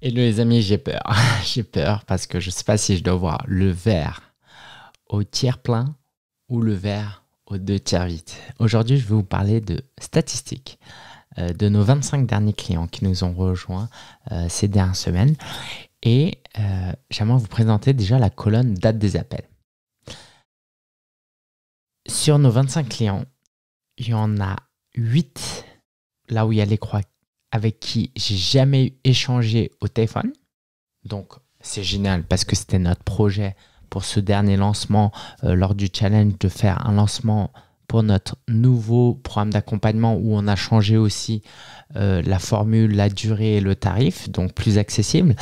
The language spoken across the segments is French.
Hello les amis, j'ai peur. j'ai peur parce que je ne sais pas si je dois voir le vert au tiers plein ou le vert au deux tiers vite. Aujourd'hui, je vais vous parler de statistiques euh, de nos 25 derniers clients qui nous ont rejoints euh, ces dernières semaines. Et euh, j'aimerais vous présenter déjà la colonne date des appels. Sur nos 25 clients, il y en a 8 là où il y a les croix avec qui j'ai jamais échangé au téléphone. Donc c'est génial parce que c'était notre projet pour ce dernier lancement euh, lors du challenge de faire un lancement pour notre nouveau programme d'accompagnement où on a changé aussi euh, la formule, la durée et le tarif, donc plus accessible.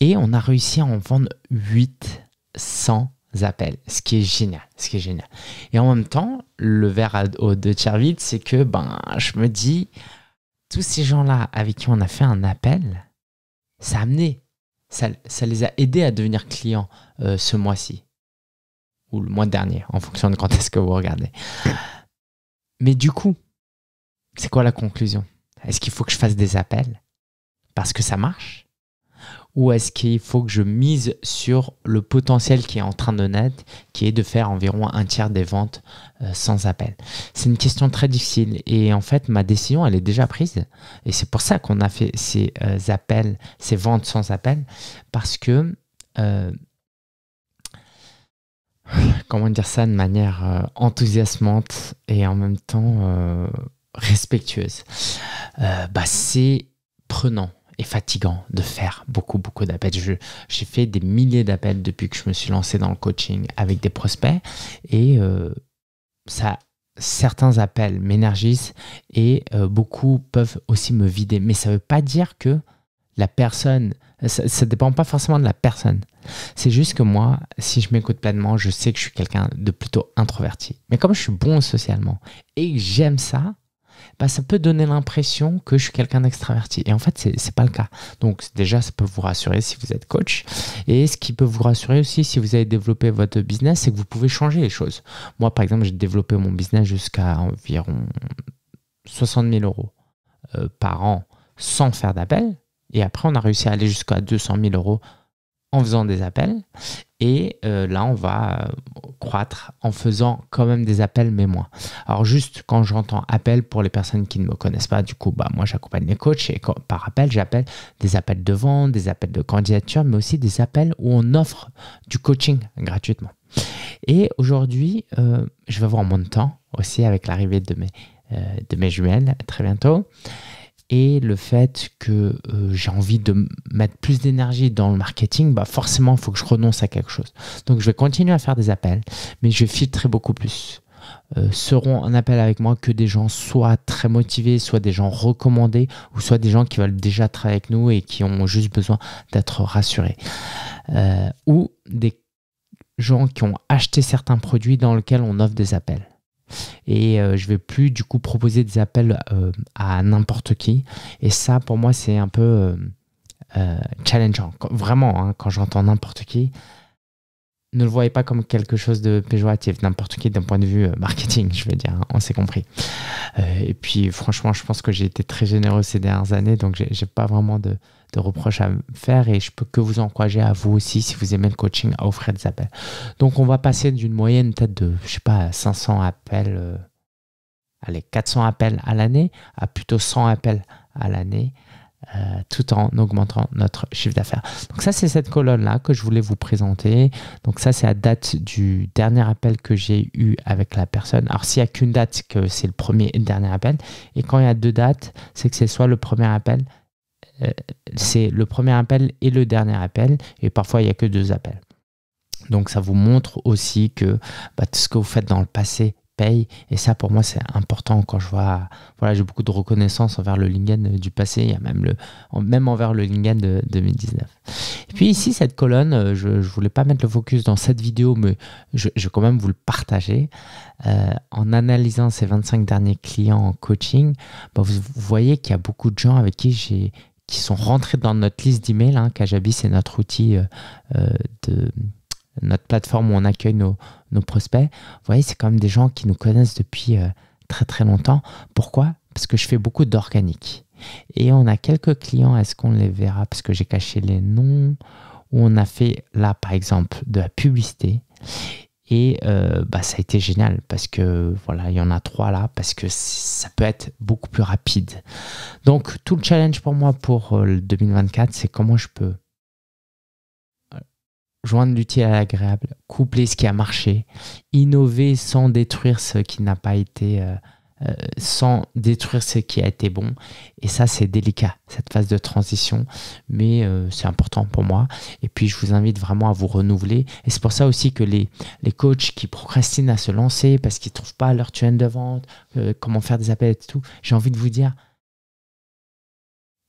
Et on a réussi à en vendre 800 appels, ce qui est génial, ce qui est génial. Et en même temps, le verre au de tiers c'est que ben, je me dis, tous ces gens-là avec qui on a fait un appel, ça a amené, ça, les a aidés à devenir clients euh, ce mois-ci, ou le mois dernier, en fonction de quand est-ce que vous regardez. Mais du coup, c'est quoi la conclusion Est-ce qu'il faut que je fasse des appels parce que ça marche ou est-ce qu'il faut que je mise sur le potentiel qui est en train de naître, qui est de faire environ un tiers des ventes euh, sans appel C'est une question très difficile et en fait ma décision elle est déjà prise et c'est pour ça qu'on a fait ces euh, appels, ces ventes sans appel parce que euh, comment dire ça de manière enthousiasmante et en même temps respectueuse bah, c'est prenant est fatigant de faire beaucoup, beaucoup d'appels. J'ai fait des milliers d'appels depuis que je me suis lancé dans le coaching avec des prospects et euh, ça, certains appels m'énergisent et euh, beaucoup peuvent aussi me vider. Mais ça ne veut pas dire que la personne, ça, ne dépend pas forcément de la personne. C'est juste que moi, si je m'écoute pleinement, je sais que je suis quelqu'un de plutôt introverti. Mais comme je suis bon socialement et que j'aime ça, bah, ça peut donner l'impression que je suis quelqu'un d'extraverti. Et en fait, c'est n'est pas le cas. Donc déjà, ça peut vous rassurer si vous êtes coach. Et ce qui peut vous rassurer aussi si vous avez développé votre business, c'est que vous pouvez changer les choses. Moi, par exemple, j'ai développé mon business jusqu'à environ 60 000 euros euh, par an sans faire d'appel. Et après, on a réussi à aller jusqu'à 200 000 euros en faisant des appels. Et euh, là, on va euh, croître en faisant quand même des appels, mais moins. Alors juste quand j'entends appel pour les personnes qui ne me connaissent pas, du coup, bah, moi j'accompagne les coachs et par appel, j'appelle des appels de vente, des appels de candidature, mais aussi des appels où on offre du coaching gratuitement. Et aujourd'hui, euh, je vais avoir moins de temps aussi avec l'arrivée de mes, de mes jumelles très bientôt et le fait que euh, j'ai envie de mettre plus d'énergie dans le marketing, bah forcément, il faut que je renonce à quelque chose. Donc, je vais continuer à faire des appels, mais je vais filtrer beaucoup plus. Euh, seront en appel avec moi que des gens soient très motivés, soit des gens recommandés, ou soit des gens qui veulent déjà travailler avec nous et qui ont juste besoin d'être rassurés. Euh, ou des gens qui ont acheté certains produits dans lesquels on offre des appels et euh, je vais plus du coup proposer des appels euh, à n'importe qui. Et ça, pour moi, c'est un peu euh, challengeant. vraiment, hein, quand j'entends n'importe qui, ne le voyez pas comme quelque chose de péjoratif, n'importe qui d'un point de vue euh, marketing, je veux dire, hein, on s'est compris. Euh, et puis franchement, je pense que j'ai été très généreux ces dernières années, donc j'ai pas vraiment de, reproches à faire et je peux que vous encourager à vous aussi, si vous aimez le coaching, à offrir des appels. Donc on va passer d'une moyenne peut-être de, je sais pas, 500 appels, euh, allez, 400 appels à l'année, à plutôt 100 appels à l'année. Euh, tout en augmentant notre chiffre d'affaires. Donc ça, c'est cette colonne-là que je voulais vous présenter. Donc ça, c'est la date du dernier appel que j'ai eu avec la personne. Alors s'il n'y a qu'une date, que c'est le premier dernier appel. Et quand il y a deux dates, c'est que c'est soit le premier appel, euh, c'est le premier appel et le dernier appel. Et parfois, il n'y a que deux appels. Donc ça vous montre aussi que bah, tout ce que vous faites dans le passé et ça, pour moi, c'est important quand je vois. Voilà, j'ai beaucoup de reconnaissance envers le Lingen du passé, même, le, même envers le Lingen de 2019. Et puis ici, cette colonne, euh, je voulais pas mettre le focus dans cette vidéo, mais je, vais quand même vous le partager. Euh, en analysant ces 25 derniers clients en coaching, bah, vous, voyez qu'il y a beaucoup de gens avec qui j'ai qui sont rentrés dans notre liste d'emails. Hein, Kajabi, c'est notre outil euh, de notre plateforme où on accueille nos, prospects, vous voyez, c'est quand même des gens qui nous connaissent depuis euh, très très longtemps. Pourquoi Parce que je fais beaucoup d'organique. Et on a quelques clients, est-ce qu'on les verra Parce que j'ai caché les noms. Où on a fait là, par exemple, de la publicité. Et euh, bah, ça a été génial parce que voilà, il y en a trois là, parce que ça peut être beaucoup plus rapide. Donc, tout le challenge pour moi pour 2024, euh, c'est comment je peux joindre l'utile à l'agréable, coupler ce qui a marché, innover sans détruire ce qui n'a pas été, euh, euh, sans détruire ce qui a été bon. Et ça, c'est délicat, cette phase de transition, mais euh, c'est important pour moi. Et puis, je vous invite vraiment à vous renouveler. Et c'est pour ça aussi que les, les coachs qui procrastinent à se lancer parce qu'ils ne trouvent pas leur tunnel de vente, comment faire des appels et tout, j'ai envie de vous dire,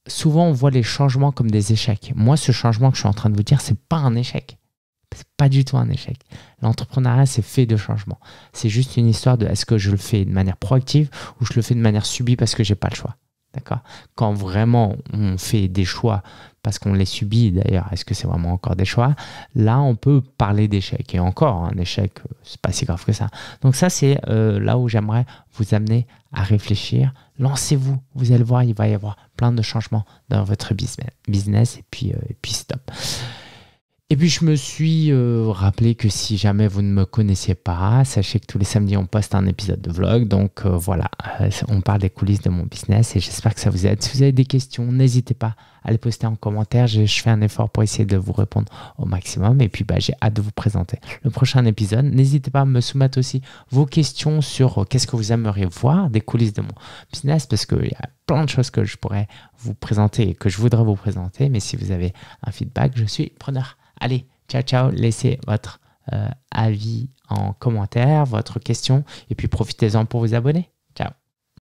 souvent on voit les changements comme des échecs. Moi, ce changement que je suis en train de vous dire, c'est pas un échec. C'est pas du tout un échec. L'entrepreneuriat, c'est fait de changement. C'est juste une histoire de est-ce que je le fais de manière proactive ou je le fais de manière subie parce que j'ai pas le choix. D'accord Quand vraiment on fait des choix parce qu'on les subit, d'ailleurs, est-ce que c'est vraiment encore des choix Là, on peut parler d'échec. Et encore, un échec, euh, c'est pas si grave que ça. Donc, ça, c'est euh, là où j'aimerais vous amener à réfléchir. Lancez-vous. Vous allez voir, il va y avoir plein de changements dans votre business. Et puis, euh, et puis stop. Et puis je me suis euh, rappelé que si jamais vous ne me connaissiez pas, sachez que tous les samedis on poste un épisode de vlog. Donc euh, voilà, euh, on parle des coulisses de mon business et j'espère que ça vous aide. Si vous avez des questions, n'hésitez pas à les poster en commentaire. Je, fais un effort pour essayer de vous répondre au maximum. Et puis bah, j'ai hâte de vous présenter le prochain épisode. N'hésitez pas à me soumettre aussi vos questions sur qu'est-ce que vous aimeriez voir des coulisses de mon business parce qu'il y a plein de choses que je pourrais vous présenter et que je voudrais vous présenter. Mais si vous avez un feedback, je suis preneur. Allez, ciao, ciao. Laissez votre euh, avis en commentaire, votre question, et puis profitez-en pour vous abonner.